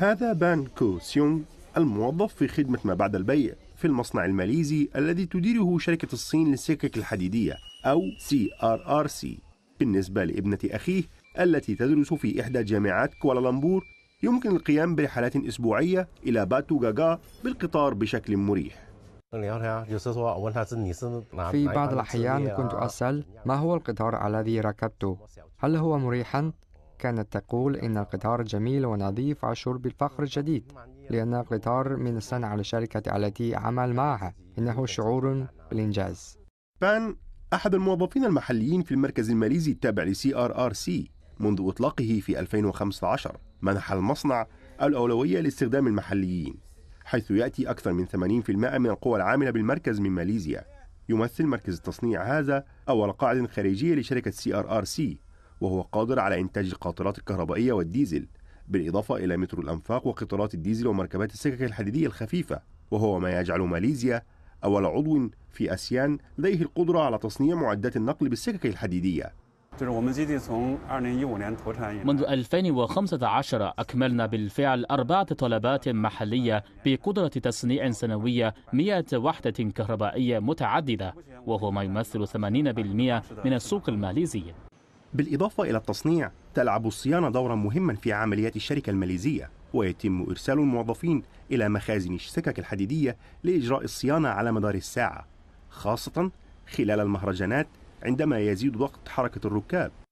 هذا بان كو سيونغ الموظف في خدمة ما بعد البيع في المصنع الماليزي الذي تديره شركة الصين للسكك الحديدية أو سي آر آر سي بالنسبة لابنة أخيه التي تدرس في إحدى جامعات كوالالمبور يمكن القيام برحلات أسبوعية إلى باتو جاجا بالقطار بشكل مريح في بعض الأحيان كنت أسأل ما هو القطار الذي ركبته؟ هل هو مريحا؟ كانت تقول إن القطار جميل ونظيف أشعر بالفخر الشديد لأن القطار من الصنع الشركة التي عمل معها إنه شعور بالإنجاز بان أحد الموظفين المحليين في المركز الماليزي التابع لسي آر آر سي منذ إطلاقه في 2015 منح المصنع الأولوية لاستخدام المحليين حيث يأتي أكثر من 80% من القوى العاملة بالمركز من ماليزيا يمثل مركز التصنيع هذا أول قاعدة خارجية لشركة سي آر آر سي وهو قادر على إنتاج القاطرات الكهربائية والديزل بالإضافة إلى مترو الأنفاق وقطارات الديزل ومركبات السكك الحديدية الخفيفة وهو ما يجعل ماليزيا أول عضو في أسيان لديه القدرة على تصنيع معدات النقل بالسكك الحديدية منذ 2015 أكملنا بالفعل أربعة طلبات محلية بقدرة تصنيع سنوية 100 وحدة كهربائية متعددة وهو ما يمثل 80% من السوق الماليزي بالإضافة إلى التصنيع تلعب الصيانة دورا مهما في عمليات الشركة الماليزية ويتم إرسال الموظفين إلى مخازن السكك الحديدية لإجراء الصيانة على مدار الساعة خاصة خلال المهرجانات عندما يزيد ضغط حركة الركاب